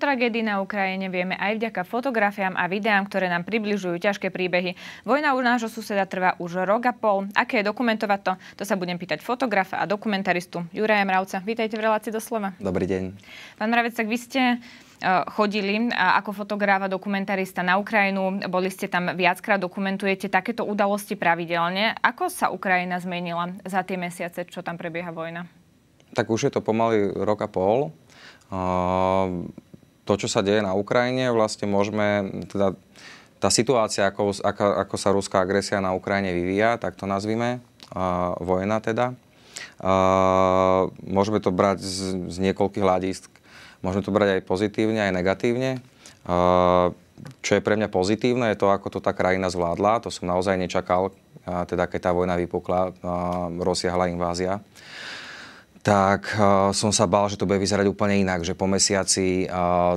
tragédii na Ukrajine vieme aj vďaka fotografiám a videám, ktoré nám približujú ťažké príbehy. Vojna u nášho suseda trvá už rok a pol. Aké je dokumentovať to? To sa budem pýtať fotografa a dokumentaristu Juraja Mravca. Vítajte v relácii do slova. Dobrý deň. Pán Mravec, tak vy ste e, chodili e, ako fotograf a dokumentarista na Ukrajinu. Boli ste tam viackrát, dokumentujete takéto udalosti pravidelne. Ako sa Ukrajina zmenila za tie mesiace, čo tam prebieha vojna? Tak už je to pomaly rok a pol to, čo sa deje na Ukrajine, vlastne môžeme, teda tá situácia, ako, ako, ako sa ruská agresia na Ukrajine vyvíja, tak to nazvime, uh, vojna teda, uh, môžeme to brať z, z niekoľkých hľadísk. Môžeme to brať aj pozitívne, aj negatívne. Uh, čo je pre mňa pozitívne, je to, ako to tá krajina zvládla. To som naozaj nečakal, uh, teda keď tá vojna vypukla, uh, rozsiahla invázia. Uh, tak uh, som sa bál, že to bude vyzerať úplne inak, že po mesiaci uh,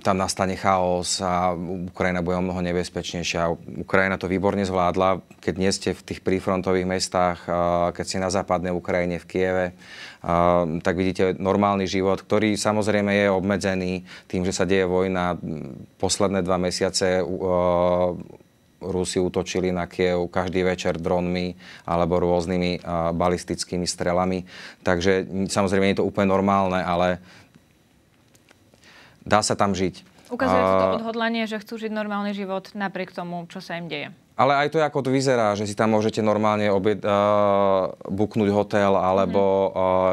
tam nastane chaos a Ukrajina bude o mnoho nebezpečnejšia. Ukrajina to výborne zvládla, keď nie ste v tých prífrontových mestách, uh, keď ste na západnej Ukrajine, v Kieve, uh, tak vidíte normálny život, ktorý samozrejme je obmedzený tým, že sa deje vojna. Posledné dva mesiace uh, Rusi útočili na Kiev každý večer dronmi alebo rôznymi balistickými strelami. Takže samozrejme je to úplne normálne, ale dá sa tam žiť. Ukazuje sa to odhodlanie, že chcú žiť normálny život napriek tomu, čo sa im deje. Ale aj to, ako to vyzerá, že si tam môžete normálne uh, buknúť hotel alebo uh,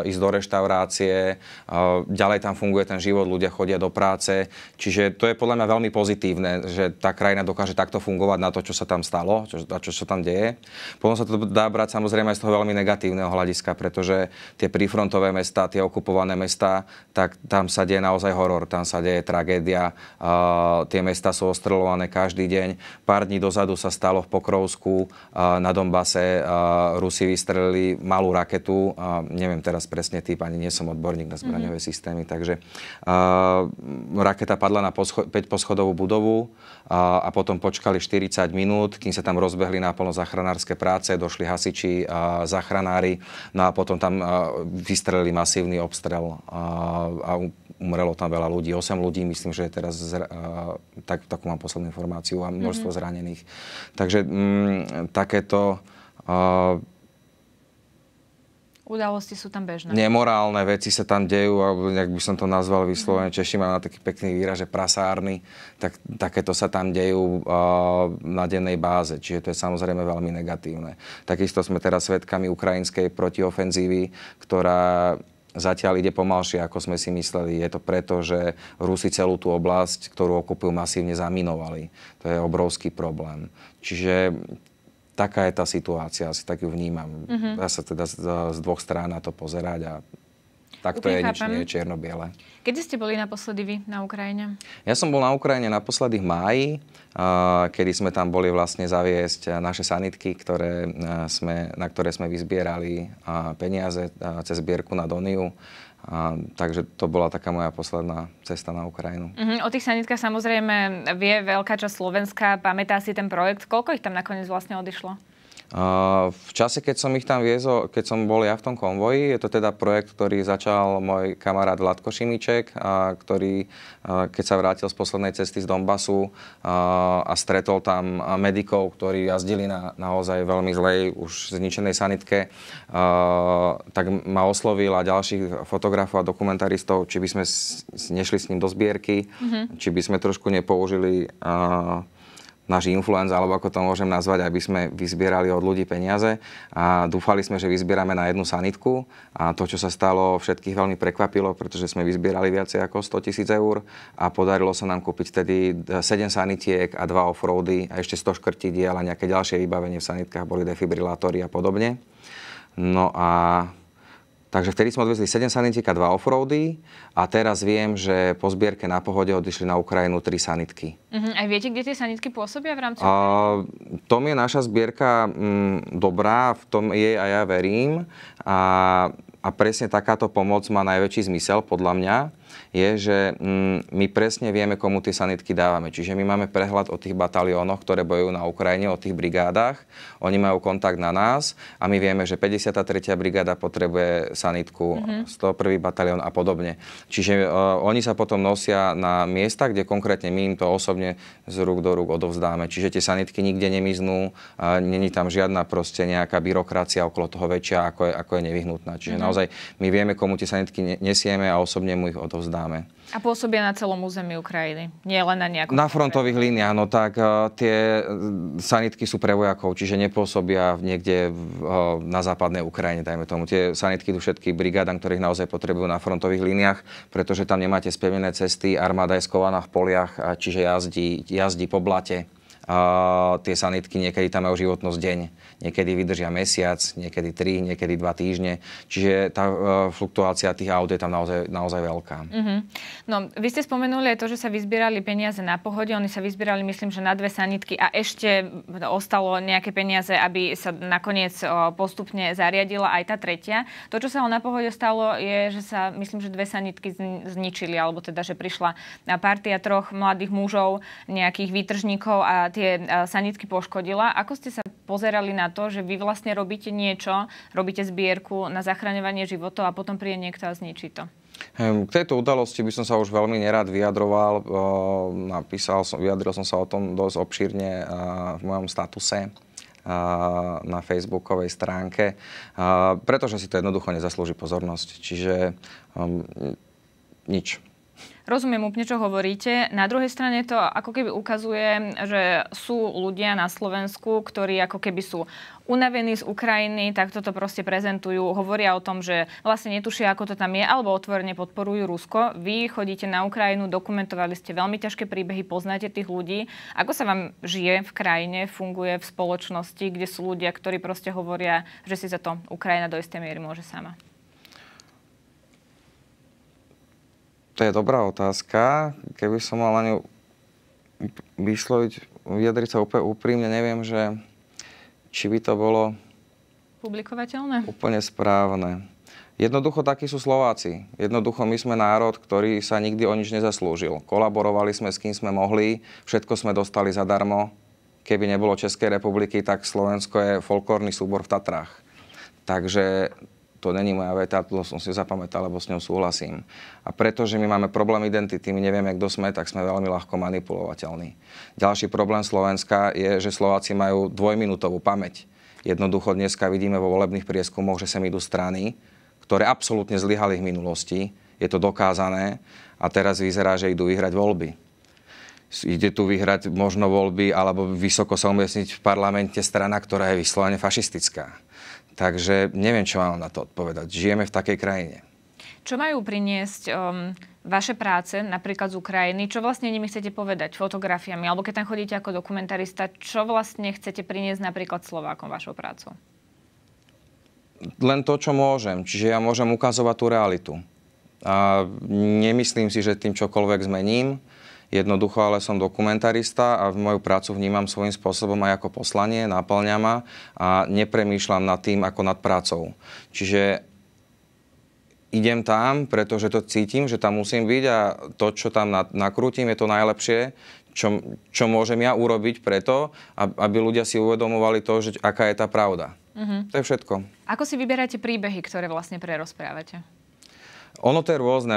ísť do reštaurácie. Uh, ďalej tam funguje ten život, ľudia chodia do práce. Čiže to je podľa mňa veľmi pozitívne, že tá krajina dokáže takto fungovať na to, čo sa tam stalo, čo, a čo sa tam deje. Potom sa to dá brať samozrejme aj z toho veľmi negatívneho hľadiska, pretože tie prífrontové mesta, tie okupované mesta, tak tam sa deje naozaj horor, tam sa deje tragédia. Uh, tie mesta sú ostrelované každý deň. Pár dní dozadu sa stalo stalo v Pokrovsku na dombase Rusi vystrelili malú raketu. Neviem teraz presne typ, ani nie som odborník na zbraňové mm-hmm. systémy. Takže raketa padla na 5 poschodovú budovu a potom počkali 40 minút, kým sa tam rozbehli plno zachranárske práce, došli hasiči, zachranári, no a potom tam vystrelili masívny obstrel a umrelo tam veľa ľudí. 8 ľudí, myslím, že teraz, tak, takú mám poslednú informáciu, a mhm. množstvo mm-hmm. zranených. Takže Takže m, mm, takéto... Uh, Udalosti sú tam bežné. Nemorálne veci sa tam dejú, alebo nejak by som to nazval vyslovene, mm. Češi má na taký pekný výraz, že prasárny, tak takéto sa tam dejú uh, na dennej báze, čiže to je samozrejme veľmi negatívne. Takisto sme teraz svedkami ukrajinskej protiofenzívy, ktorá zatiaľ ide pomalšie, ako sme si mysleli. Je to preto, že Rusi celú tú oblasť, ktorú okupujú, masívne zaminovali. To je obrovský problém. Čiže taká je tá situácia, asi tak ju vnímam. Mm-hmm. Dá sa teda z, dvoch strán na to pozerať a tak to Úplne je, nič nie je čierno-biele. Kedy ste boli naposledy vy na Ukrajine? Ja som bol na Ukrajine naposledy v máji, kedy sme tam boli vlastne zaviesť naše sanitky, ktoré sme, na ktoré sme vyzbierali peniaze cez zbierku na Doniu. A, takže to bola taká moja posledná cesta na Ukrajinu. Uh-huh. O tých sanitkách samozrejme vie veľká časť Slovenska, pamätá si ten projekt. Koľko ich tam nakoniec vlastne odišlo? V čase, keď som ich tam viezol, keď som bol ja v tom konvoji, je to teda projekt, ktorý začal môj kamarát Vladko Šimiček, ktorý, keď sa vrátil z poslednej cesty z Donbasu a stretol tam medikov, ktorí jazdili na naozaj veľmi zlej, už zničenej sanitke, tak ma oslovil a ďalších fotografov a dokumentaristov, či by sme nešli s ním do zbierky, mm-hmm. či by sme trošku nepoužili náš influenza alebo ako to môžem nazvať, aby sme vyzbierali od ľudí peniaze a dúfali sme, že vyzbierame na jednu sanitku a to, čo sa stalo, všetkých veľmi prekvapilo, pretože sme vyzbierali viacej ako 100 tisíc eur a podarilo sa nám kúpiť tedy 7 sanitiek a 2 offroady a ešte 100 škrtidiel a nejaké ďalšie vybavenie v sanitkách boli defibrilátory a podobne. No a Takže vtedy sme odvezli 7 sanitík a 2 offroady a teraz viem, že po zbierke na pohode odišli na Ukrajinu 3 sanitky. Uh-huh. A viete, kde tie sanitky pôsobia v rámci uh, Tom je naša zbierka m, mm, dobrá, v tom jej a ja verím. A, a presne takáto pomoc má najväčší zmysel podľa mňa je, že mm, my presne vieme, komu tie sanitky dávame. Čiže my máme prehľad o tých bataliónoch, ktoré bojujú na Ukrajine, o tých brigádach. Oni majú kontakt na nás a my vieme, že 53. brigáda potrebuje sanitku, mm-hmm. 101. batalión a podobne. Čiže uh, oni sa potom nosia na miesta, kde konkrétne my im to osobne z rúk do rúk odovzdáme. Čiže tie sanitky nikde nemiznú, uh, není tam žiadna proste nejaká byrokracia okolo toho väčšia, ako je, ako je nevyhnutná. Čiže mm-hmm. naozaj my vieme, komu tie sanitky nesieme a osobne mu ich odovzdáme odovzdáme. A pôsobia na celom území Ukrajiny, nie len na nejakom... Na frontových líniách, no tak e, tie e, sanitky sú pre vojakov, čiže nepôsobia niekde v, e, na západnej Ukrajine, dajme tomu. Tie sanitky sú všetky brigádam, ktorých naozaj potrebujú na frontových líniách, pretože tam nemáte spevnené cesty, armáda je skovaná v poliach, čiže jazdí, jazdí po blate, a tie sanitky niekedy tam majú životnosť deň, niekedy vydržia mesiac, niekedy tri, niekedy dva týždne. Čiže tá e, fluktuácia tých aut je tam naozaj, naozaj veľká. Mm-hmm. No, vy ste spomenuli aj to, že sa vyzbierali peniaze na pohode. Oni sa vyzbierali, myslím, že na dve sanitky a ešte ostalo nejaké peniaze, aby sa nakoniec postupne zariadila aj tá tretia. To, čo sa o na pohode stalo, je, že sa, myslím, že dve sanitky zničili, alebo teda, že prišla na partia troch mladých mužov, nejakých výtržníkov a tie e, sanitky poškodila. Ako ste sa pozerali na to, že vy vlastne robíte niečo, robíte zbierku na zachraňovanie životov a potom príde niekto a zničí to? Ehm, k tejto udalosti by som sa už veľmi nerád vyjadroval. Ehm, napísal som, vyjadril som sa o tom dosť obšírne ehm, v mojom statuse na facebookovej stránke, pretože si to jednoducho nezaslúži pozornosť. Čiže nič. Rozumiem úplne, čo hovoríte. Na druhej strane to ako keby ukazuje, že sú ľudia na Slovensku, ktorí ako keby sú unavení z Ukrajiny, tak toto proste prezentujú, hovoria o tom, že vlastne netušia, ako to tam je, alebo otvorene podporujú Rusko. Vy chodíte na Ukrajinu, dokumentovali ste veľmi ťažké príbehy, poznáte tých ľudí. Ako sa vám žije v krajine, funguje v spoločnosti, kde sú ľudia, ktorí proste hovoria, že si za to Ukrajina do istej miery môže sama? To je dobrá otázka. Keby som mal na ňu vysloviť, vyjadriť sa úplne úprimne, neviem, že či by to bolo... Publikovateľné? Úplne správne. Jednoducho takí sú Slováci. Jednoducho my sme národ, ktorý sa nikdy o nič nezaslúžil. Kolaborovali sme s kým sme mohli, všetko sme dostali zadarmo. Keby nebolo Českej republiky, tak Slovensko je folklórny súbor v Tatrách. Takže to není moja veta, to som si zapamätal, lebo s ňou súhlasím. A pretože my máme problém identity, my nevieme, kto sme, tak sme veľmi ľahko manipulovateľní. Ďalší problém Slovenska je, že Slováci majú dvojminútovú pamäť. Jednoducho dneska vidíme vo volebných prieskumoch, že sem idú strany, ktoré absolútne zlyhali v minulosti, je to dokázané a teraz vyzerá, že idú vyhrať voľby ide tu vyhrať možno voľby alebo vysoko sa umiestniť v parlamente strana, ktorá je vyslovene fašistická. Takže neviem, čo mám na to odpovedať. Žijeme v takej krajine. Čo majú priniesť um, vaše práce, napríklad z Ukrajiny? Čo vlastne nimi chcete povedať fotografiami? Alebo keď tam chodíte ako dokumentarista, čo vlastne chcete priniesť napríklad Slovákom vašou prácou? Len to, čo môžem. Čiže ja môžem ukazovať tú realitu. A nemyslím si, že tým čokoľvek zmením. Jednoducho ale som dokumentarista a v moju prácu vnímam svojím spôsobom aj ako poslanie, naplňa ma a nepremýšľam nad tým ako nad prácou. Čiže idem tam, pretože to cítim, že tam musím byť a to, čo tam nakrútim, je to najlepšie, čo, čo môžem ja urobiť preto, aby ľudia si uvedomovali to, že aká je tá pravda. Uh-huh. To je všetko. Ako si vyberáte príbehy, ktoré vlastne prerozprávate? Ono to je rôzne,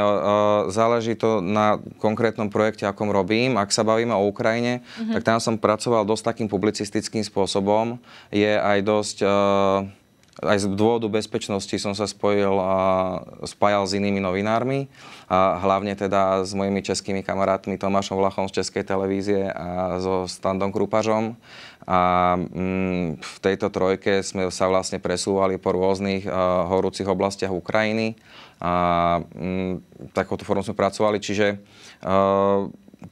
záleží to na konkrétnom projekte, akom robím. Ak sa bavíme o Ukrajine, uh-huh. tak tam som pracoval dosť takým publicistickým spôsobom. Je aj dosť aj z dôvodu bezpečnosti som sa spojil a spájal s inými novinármi, a hlavne teda s mojimi českými kamarátmi Tomášom Vlachom z Českej televízie a so Standom Krupažom. A mm, v tejto trojke sme sa vlastne presúvali po rôznych horúcich oblastiach Ukrajiny. A mm, takouto formou sme pracovali, čiže e,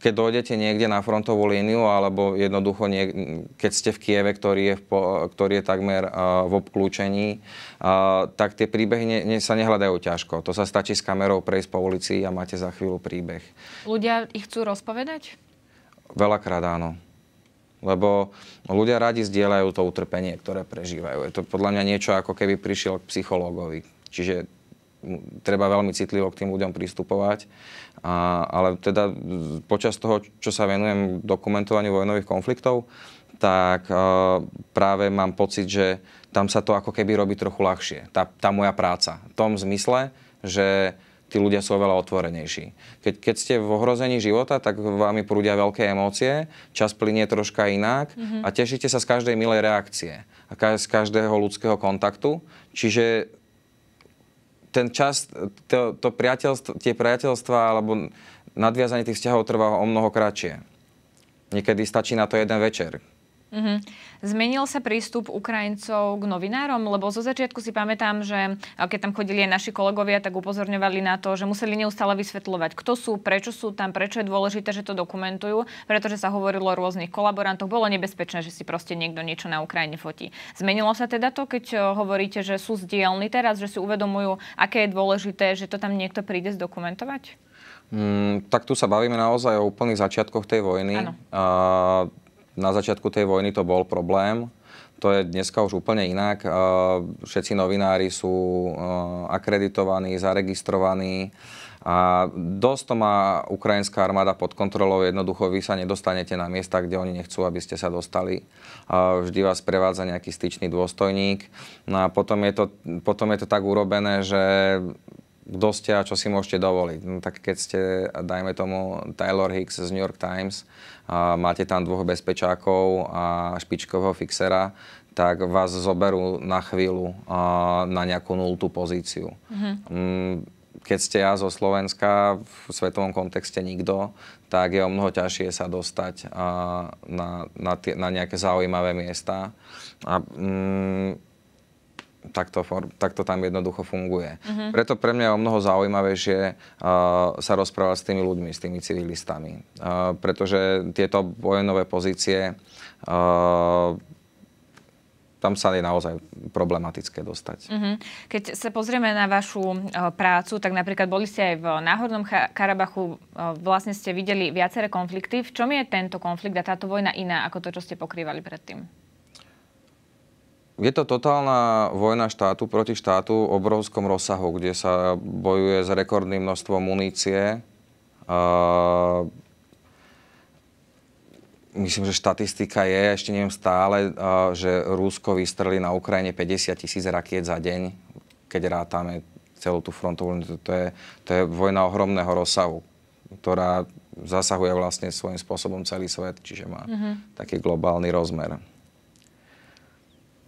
keď dojdete niekde na frontovú líniu, alebo jednoducho niek- keď ste v Kieve, ktorý je, v po- ktorý je takmer uh, v obklúčení, uh, tak tie príbehy ne- ne- sa nehľadajú ťažko. To sa stačí s kamerou prejsť po ulici a máte za chvíľu príbeh. Ľudia ich chcú rozpovedať? Veľakrát áno. Lebo ľudia radi zdieľajú to utrpenie, ktoré prežívajú. Je to podľa mňa niečo, ako keby prišiel k psychológovi. Čiže treba veľmi citlivo k tým ľuďom pristupovať. A, ale teda počas toho, čo sa venujem dokumentovaniu vojnových konfliktov, tak e, práve mám pocit, že tam sa to ako keby robí trochu ľahšie. Tá, tá moja práca. V tom zmysle, že tí ľudia sú oveľa otvorenejší. Keď, keď ste v ohrození života, tak vám prúdia veľké emócie, čas plinie troška inak mm-hmm. a tešíte sa z každej milej reakcie a ka- z každého ľudského kontaktu. Čiže ten čas, to, to priateľstvo, tie priateľstva alebo nadviazanie tých vzťahov trvá o mnoho kratšie. Niekedy stačí na to jeden večer, Mm-hmm. Zmenil sa prístup Ukrajincov k novinárom? Lebo zo začiatku si pamätám, že keď tam chodili aj naši kolegovia, tak upozorňovali na to, že museli neustále vysvetľovať, kto sú, prečo sú tam, prečo je dôležité, že to dokumentujú, pretože sa hovorilo o rôznych kolaborantoch. Bolo nebezpečné, že si proste niekto niečo na Ukrajine fotí. Zmenilo sa teda to, keď e, hovoríte, že sú zdielni teraz, že si uvedomujú, aké je dôležité, že to tam niekto príde zdokumentovať? Mm, tak tu sa bavíme naozaj o úplných začiatkoch tej vojny na začiatku tej vojny to bol problém, to je dneska už úplne inak. Všetci novinári sú akreditovaní, zaregistrovaní a dosť to má ukrajinská armáda pod kontrolou. Jednoducho vy sa nedostanete na miesta, kde oni nechcú, aby ste sa dostali. Vždy vás prevádza nejaký styčný dôstojník. No a potom je to, potom je to tak urobené, že kto ste a čo si môžete dovoliť. No, tak keď ste, dajme tomu, Taylor Hicks z New York Times, a máte tam dvoch bezpečákov a špičkového fixera, tak vás zoberú na chvíľu a, na nejakú nultú pozíciu. Mm-hmm. Keď ste ja zo Slovenska, v svetovom kontexte nikto, tak je o mnoho ťažšie sa dostať a, na, na, tie, na nejaké zaujímavé miesta. A, mm, takto, takto tam jednoducho funguje. Uh-huh. Preto pre mňa je o mnoho zaujímavejšie uh, sa rozprávať s tými ľuďmi, s tými civilistami. Uh, pretože tieto vojenové pozície uh, tam sa je naozaj problematické dostať. Mm-hmm. Keď sa pozrieme na vašu uh, prácu, tak napríklad boli ste aj v Náhornom Karabachu, uh, vlastne ste videli viaceré konflikty. V čom je tento konflikt a táto vojna iná ako to, čo ste pokrývali predtým? je to totálna vojna štátu proti štátu v obrovskom rozsahu, kde sa bojuje s rekordným množstvom munície. Uh, myslím, že štatistika je, ešte neviem stále, uh, že Rusko vystrelí na Ukrajine 50 tisíc rakiet za deň, keď rátame celú tú frontovú to, to, je, to je vojna ohromného rozsahu, ktorá zasahuje vlastne svojím spôsobom celý svet, čiže má uh-huh. taký globálny rozmer.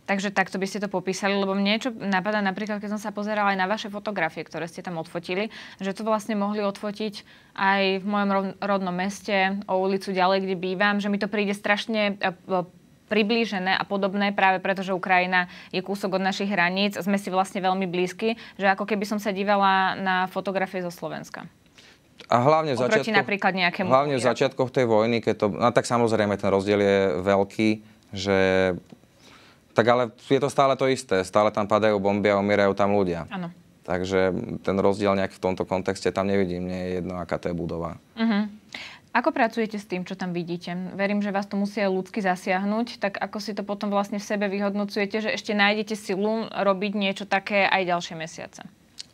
Takže takto by ste to popísali, lebo mne niečo napadá napríklad, keď som sa pozerala aj na vaše fotografie, ktoré ste tam odfotili, že to vlastne mohli odfotiť aj v mojom rodnom meste, o ulicu ďalej, kde bývam, že mi to príde strašne e, priblížené a podobné, práve preto, že Ukrajina je kúsok od našich hraníc, sme si vlastne veľmi blízki, že ako keby som sa dívala na fotografie zo Slovenska. A hlavne v, začiatkoch, napríklad nejakému hlavne v začiatkoch tej vojny, keď to, no tak samozrejme ten rozdiel je veľký, že tak ale je to stále to isté. Stále tam padajú bomby a umierajú tam ľudia. Áno. Takže ten rozdiel nejak v tomto kontexte tam nevidím. Nie je jedno, aká to je budova. Uh-huh. Ako pracujete s tým, čo tam vidíte? Verím, že vás to musia ľudsky zasiahnuť, tak ako si to potom vlastne v sebe vyhodnocujete, že ešte nájdete silu robiť niečo také aj ďalšie mesiace?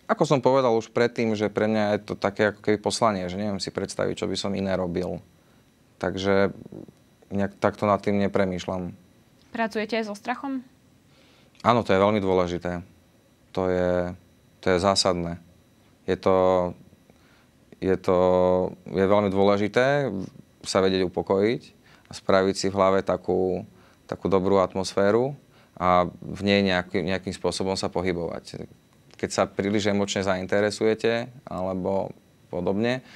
Ako som povedal už predtým, že pre mňa je to také ako keby poslanie, že neviem si predstaviť, čo by som iné robil. Takže nejak takto nad tým nepremýšľam. Pracujete aj so strachom? Áno, to je veľmi dôležité. To je, to je zásadné. Je to, je to je veľmi dôležité sa vedieť upokojiť a spraviť si v hlave takú, takú dobrú atmosféru a v nej nejaký, nejakým spôsobom sa pohybovať. Keď sa príliš emočne zainteresujete alebo podobne,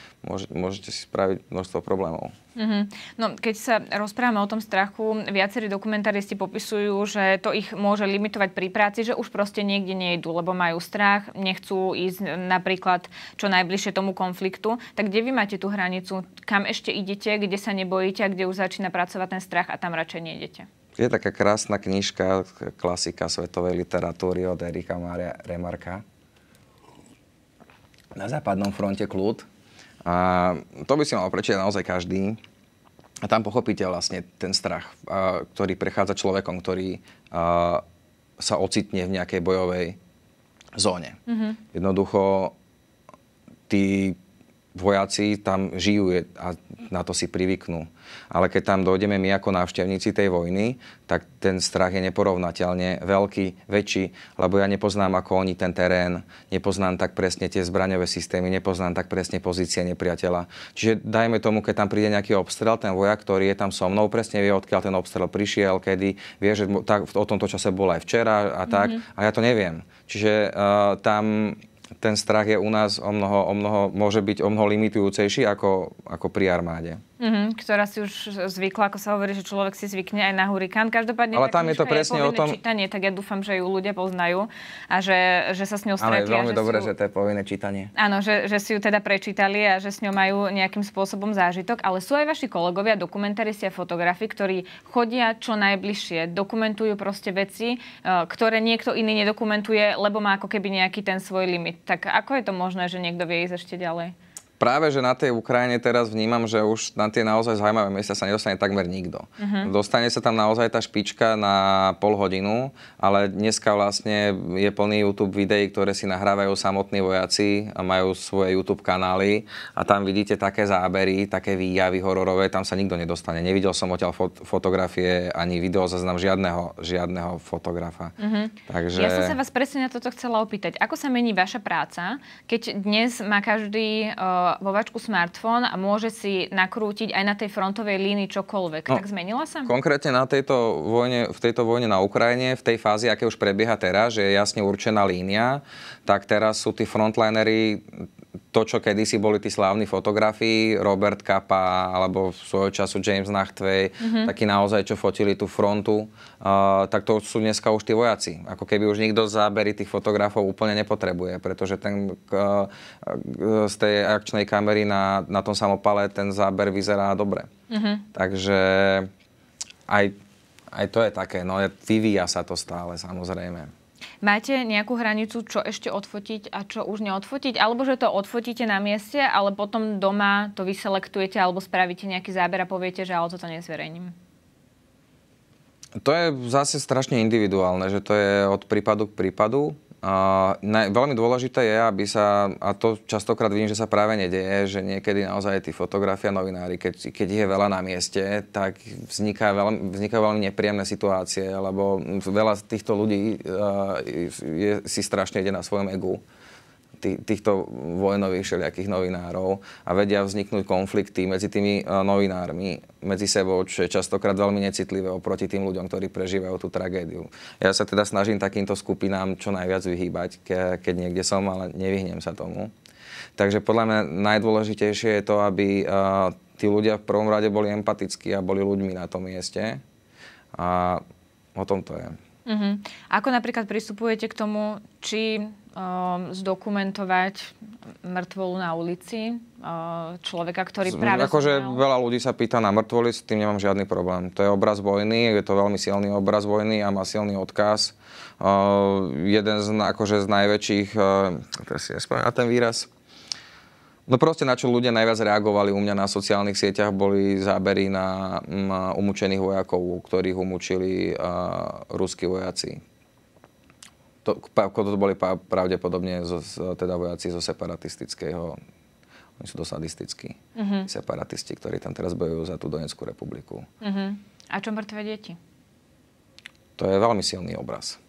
môžete si spraviť množstvo problémov. Mm-hmm. No, keď sa rozprávame o tom strachu, viacerí dokumentaristi popisujú, že to ich môže limitovať pri práci, že už proste niekde nejdu, lebo majú strach, nechcú ísť napríklad čo najbližšie tomu konfliktu. Tak kde vy máte tú hranicu? Kam ešte idete, kde sa nebojíte a kde už začína pracovať ten strach a tam radšej nejdete? Je taká krásna knižka, klasika svetovej literatúry od Erika Maria Remarka. Na západnom fronte kľud, a to by si mal prečítať naozaj každý. A tam pochopíte vlastne ten strach, ktorý prechádza človekom, ktorý sa ocitne v nejakej bojovej zóne. Mm-hmm. Jednoducho, ty vojaci tam žijú a na to si privyknú. Ale keď tam dojdeme my ako návštevníci tej vojny, tak ten strach je neporovnateľne veľký, väčší, lebo ja nepoznám ako oni ten terén, nepoznám tak presne tie zbraňové systémy, nepoznám tak presne pozície nepriateľa. Čiže dajme tomu, keď tam príde nejaký obstrel, ten vojak, ktorý je tam so mnou, presne vie, odkiaľ ten obstrel prišiel, kedy, vie, že tak, o tomto čase bol aj včera a tak, mm-hmm. a ja to neviem. Čiže uh, tam ten strach je u nás o mnoho, o mnoho môže byť o mnoho limitujúcejší ako, ako pri armáde. Mm-hmm, ktorá si už zvykla, ako sa hovorí, že človek si zvykne aj na hurikán. Každopádne Ale tam je to presne je o tom... čítanie, tak ja dúfam, že ju ľudia poznajú a že, že sa s ňou stretli. Ale je veľmi dobré, ju... že to je povinné čítanie. Áno, že, že si ju teda prečítali a že s ňou majú nejakým spôsobom zážitok. Ale sú aj vaši kolegovia, dokumentaristi a fotografi, ktorí chodia čo najbližšie, dokumentujú proste veci, e, ktoré niekto iný nedokumentuje, lebo má ako keby nejaký ten svoj limit tak ako je to možné, že niekto vie ísť ešte ďalej? práve že na tej Ukrajine teraz vnímam, že už na tie naozaj zaujímavé miesta sa nedostane takmer nikto. Uh-huh. Dostane sa tam naozaj tá špička na pol hodinu, ale dneska vlastne je plný YouTube videí, ktoré si nahrávajú samotní vojaci a majú svoje YouTube kanály a tam vidíte také zábery, také výjavy hororové, tam sa nikto nedostane. Nevidel som odtiaľ fot- fotografie ani video zaznam žiadneho, žiadneho fotografa. Uh-huh. Takže... Ja som sa vás presne na toto chcela opýtať. Ako sa mení vaša práca, keď dnes má každý uh, vačku smartfón a môže si nakrútiť aj na tej frontovej línii čokoľvek. No, tak zmenila sa? Konkrétne na tejto vojne, v tejto vojne na Ukrajine, v tej fázi, aké už prebieha teraz, že je jasne určená línia, tak teraz sú tí frontlinery to, čo kedysi boli tí slávni fotografii, Robert Kappa alebo v svojho času James Nachtvej, mm-hmm. takí naozaj, čo fotili tú frontu, uh, tak to sú dneska už tí vojaci. Ako keby už nikto zábery tých fotografov úplne nepotrebuje, pretože ten, uh, z tej akčnej kamery na, na tom samopale ten záber vyzerá dobre. Mm-hmm. Takže aj, aj to je také, no vyvíja sa to stále samozrejme. Máte nejakú hranicu, čo ešte odfotiť a čo už neodfotiť? Alebo že to odfotíte na mieste, ale potom doma to vyselektujete alebo spravíte nejaký záber a poviete, že ale toto nezverejním? To je zase strašne individuálne, že to je od prípadu k prípadu. A na, veľmi dôležité je, aby sa, a to častokrát vidím, že sa práve nedeje, že niekedy naozaj tí fotografia, novinári, keď, keď je veľa na mieste, tak vzniká veľ, vznikajú veľmi nepríjemné situácie, lebo veľa týchto ľudí uh, je, si strašne ide na svojom egu týchto vojnových všelijakých novinárov a vedia vzniknúť konflikty medzi tými e, novinármi, medzi sebou, čo je častokrát veľmi necitlivé oproti tým ľuďom, ktorí prežívajú tú tragédiu. Ja sa teda snažím takýmto skupinám čo najviac vyhýbať, keď niekde som, ale nevyhnem sa tomu. Takže podľa mňa najdôležitejšie je to, aby e, tí ľudia v prvom rade boli empatickí a boli ľuďmi na tom mieste. A o tom to je. Uh-huh. Ako napríklad pristupujete k tomu, či um, zdokumentovať mŕtvolu na ulici uh, človeka, ktorý práve... Akože veľa ľudí sa pýta na mŕtvoli, s tým nemám žiadny problém. To je obraz vojny, je to veľmi silný obraz vojny a má silný odkaz. Uh, jeden z, akože z najväčších... Uh, teraz si nespomínam na ten výraz No proste na čo ľudia najviac reagovali u mňa na sociálnych sieťach boli zábery na umúčených vojakov, ktorých umúčili uh, ruskí vojaci. To, to boli pravdepodobne zo, teda vojaci zo separatistického oni sú dosadistickí sadistickí, uh-huh. separatisti, ktorí tam teraz bojujú za tú Donetskú republiku. Uh-huh. A čo mŕtve deti? To je veľmi silný obraz.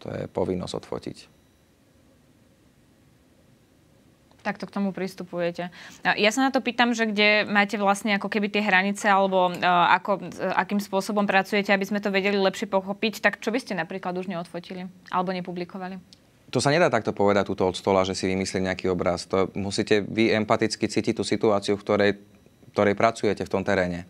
To je povinnosť odfotiť. takto k tomu pristupujete. Ja sa na to pýtam, že kde máte vlastne ako keby tie hranice alebo e, ako, e, akým spôsobom pracujete, aby sme to vedeli lepšie pochopiť, tak čo by ste napríklad už neodfotili alebo nepublikovali? To sa nedá takto povedať túto od stola, že si vymyslí nejaký obraz. To musíte vy empaticky cítiť tú situáciu, v ktorej, v ktorej pracujete v tom teréne.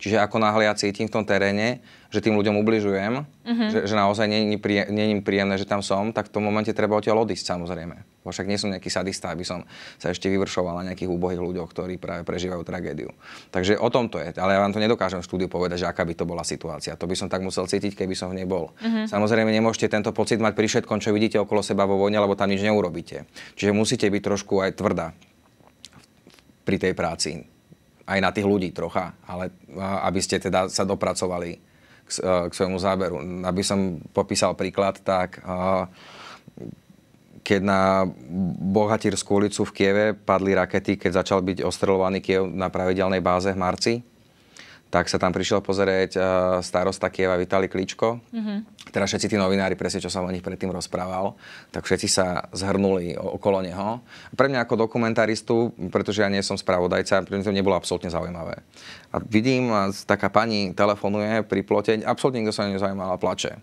Čiže ako náhle ja cítim v tom teréne, že tým ľuďom ubližujem, uh-huh. že, že naozaj nie je príjemné, že tam som, tak v tom momente treba odtiaľ odísť samozrejme. Bo však nie som nejaký sadista, aby som sa ešte vyvršoval na nejakých úbohých ľuďoch, ktorí práve prežívajú tragédiu. Takže o tom to je. Ale ja vám to nedokážem v štúdiu povedať, že aká by to bola situácia. To by som tak musel cítiť, keby som v nej bol. Uh-huh. Samozrejme nemôžete tento pocit mať pri všetkom, čo vidíte okolo seba vo vojne, lebo tam nič neurobíte. Čiže musíte byť trošku aj tvrdá pri tej práci aj na tých ľudí trocha, ale aby ste teda sa dopracovali k, e, k svojmu záberu. Aby som popísal príklad, tak e, keď na Bohatírskú ulicu v Kieve padli rakety, keď začal byť ostreľovaný Kiev na pravidelnej báze v marci, tak sa tam prišiel pozrieť eh, starosta Kieva Vitali Kličko. Mm-hmm. Teda všetci tí novinári, presne čo som o nich predtým rozprával, tak všetci sa zhrnuli okolo neho. Pre mňa ako dokumentaristu, pretože ja nie som spravodajca, pre mňa to nebolo absolútne zaujímavé. A vidím, taká pani telefonuje pri plote, absolútne nikto sa a plače.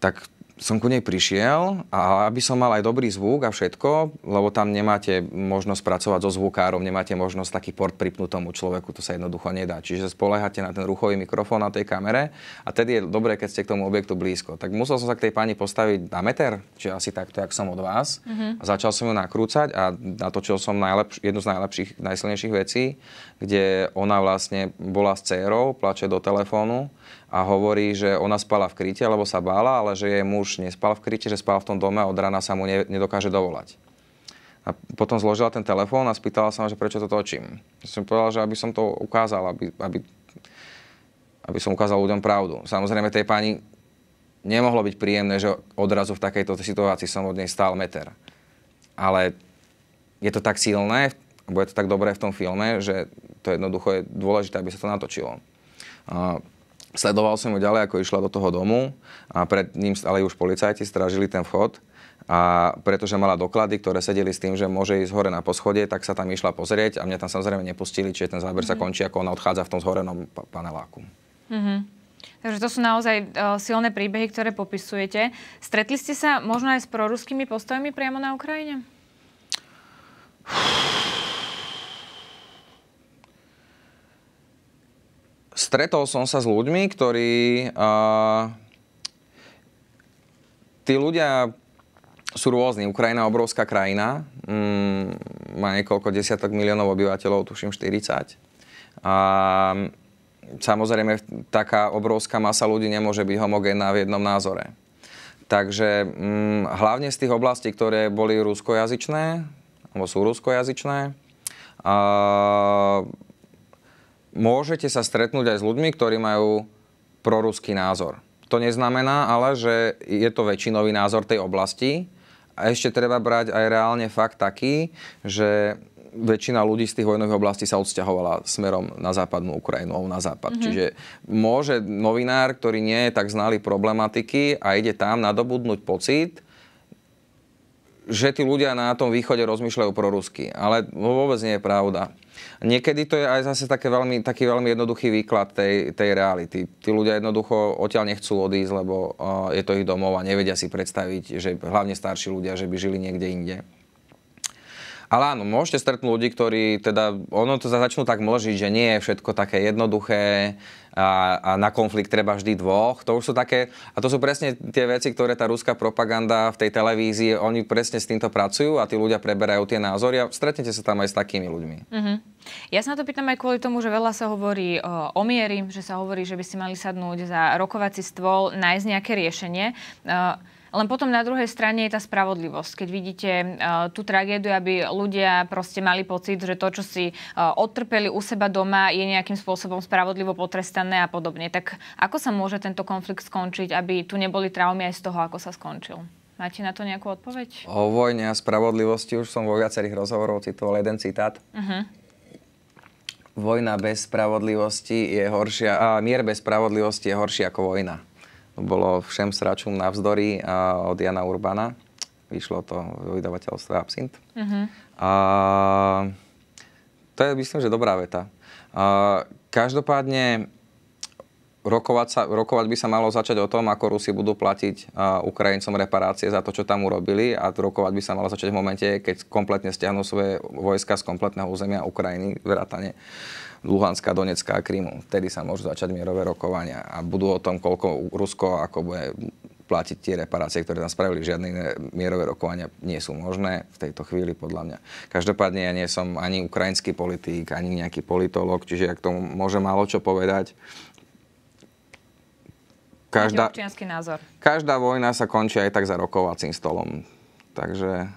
Tak som ku nej prišiel a aby som mal aj dobrý zvuk a všetko, lebo tam nemáte možnosť pracovať so zvukárom, nemáte možnosť taký port pripnúť tomu človeku, to sa jednoducho nedá. Čiže spoleháte na ten ruchový mikrofón na tej kamere a tedy je dobré, keď ste k tomu objektu blízko. Tak musel som sa k tej pani postaviť na meter, či asi takto, jak som od vás. Mm-hmm. A začal som ju nakrúcať a natočil som najlepš- jednu z najlepších, najsilnejších vecí, kde ona vlastne bola s cérou, plače do telefónu a hovorí, že ona spala v kryte, lebo sa bála, ale že jej muž nespal v kryte, že spal v tom dome a od rana sa mu ne, nedokáže dovolať. A potom zložila ten telefón a spýtala sa ma, že prečo to točím. Som povedal, že aby som to ukázal, aby, aby, aby som ukázal ľuďom pravdu. Samozrejme tej pani nemohlo byť príjemné, že odrazu v takejto situácii som od nej stál meter. Ale je to tak silné, bude to tak dobré v tom filme, že to jednoducho je dôležité, aby sa to natočilo. Sledoval som ju ďalej, ako išla do toho domu a pred ním ale už policajti strážili ten vchod a pretože mala doklady, ktoré sedeli s tým, že môže ísť hore na poschode, tak sa tam išla pozrieť a mňa tam samozrejme nepustili, čiže ten záber mm-hmm. sa mhm. končí, ako ona odchádza v tom zhorenom paneláku. Mm-hmm. Takže to sú naozaj uh, silné príbehy, ktoré popisujete. Stretli ste sa možno aj s proruskými postojmi priamo na Ukrajine? stretol som sa s ľuďmi, ktorí... Uh, tí ľudia sú rôzni. Ukrajina je obrovská krajina, mm, má niekoľko desiatok miliónov obyvateľov, tuším 40. A samozrejme taká obrovská masa ľudí nemôže byť homogénna v jednom názore. Takže mm, hlavne z tých oblastí, ktoré boli ruskojazyčné, alebo sú ruskojazyčné, a, môžete sa stretnúť aj s ľuďmi, ktorí majú proruský názor. To neznamená ale, že je to väčšinový názor tej oblasti. A ešte treba brať aj reálne fakt taký, že väčšina ľudí z tých vojnových oblastí sa odsťahovala smerom na západnú Ukrajinu, na západ. Mm-hmm. Čiže môže novinár, ktorý nie je tak znalý problematiky a ide tam nadobudnúť pocit, že tí ľudia na tom východe rozmýšľajú pro rusky. Ale no, vôbec nie je pravda. Niekedy to je aj zase také veľmi, taký veľmi jednoduchý výklad tej, tej reality. Tí ľudia jednoducho odtiaľ nechcú odísť, lebo je to ich domov a nevedia si predstaviť, že hlavne starší ľudia, že by žili niekde inde. Ale áno, môžete stretnúť ľudí, ktorí teda, ono to začnú tak mlžiť, že nie je všetko také jednoduché, a, a na konflikt treba vždy dvoch. To už sú také, a to sú presne tie veci, ktoré tá ruská propaganda v tej televízii, oni presne s týmto pracujú a tí ľudia preberajú tie názory a stretnete sa tam aj s takými ľuďmi. Mm-hmm. Ja sa na to pýtam aj kvôli tomu, že veľa sa hovorí o, o miery, že sa hovorí, že by si mali sadnúť za rokovací stôl, nájsť nejaké riešenie. Len potom na druhej strane je tá spravodlivosť. Keď vidíte e, tú tragédiu, aby ľudia proste mali pocit, že to, čo si e, odtrpeli u seba doma, je nejakým spôsobom spravodlivo potrestané a podobne. Tak ako sa môže tento konflikt skončiť, aby tu neboli traumy aj z toho, ako sa skončil? Máte na to nejakú odpoveď? O vojne a spravodlivosti už som vo viacerých rozhovoroch citoval jeden citát. Uh-huh. Vojna bez spravodlivosti je horšia, a mier bez spravodlivosti je horšia ako vojna bolo všem sračom navzdory uh, od Jana Urbana. Vyšlo to v vydavateľstve Absint. Uh-huh. Uh, to je myslím, že dobrá veta. Uh, každopádne rokovať, sa, rokovať by sa malo začať o tom, ako Rusi budú platiť uh, Ukrajincom reparácie za to, čo tam urobili a rokovať by sa malo začať v momente, keď kompletne stiahnu svoje vojska z kompletného územia Ukrajiny, vrátane uh, Luhanska, Donecka a Krymu. Vtedy sa môžu začať mierové rokovania a budú o tom, koľko Rusko ako bude platiť tie reparácie, ktoré tam spravili. Žiadne iné mierové rokovania nie sú možné v tejto chvíli, podľa mňa. Každopádne ja nie som ani ukrajinský politik, ani nejaký politolog, čiže ja k tomu môžem málo čo povedať. Každá, názor. každá vojna sa končí aj tak za rokovacím stolom. Takže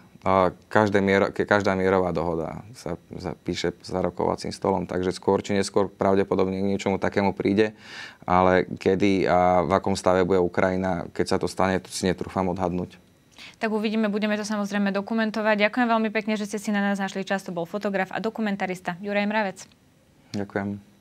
každá, mier, každá mierová dohoda sa, sa píše za rokovacím stolom, takže skôr či neskôr pravdepodobne k niečomu takému príde, ale kedy a v akom stave bude Ukrajina, keď sa to stane, to si netrúfam odhadnúť. Tak uvidíme, budeme to samozrejme dokumentovať. Ďakujem veľmi pekne, že ste si na nás našli čas. To bol fotograf a dokumentarista Juraj Mravec. Ďakujem.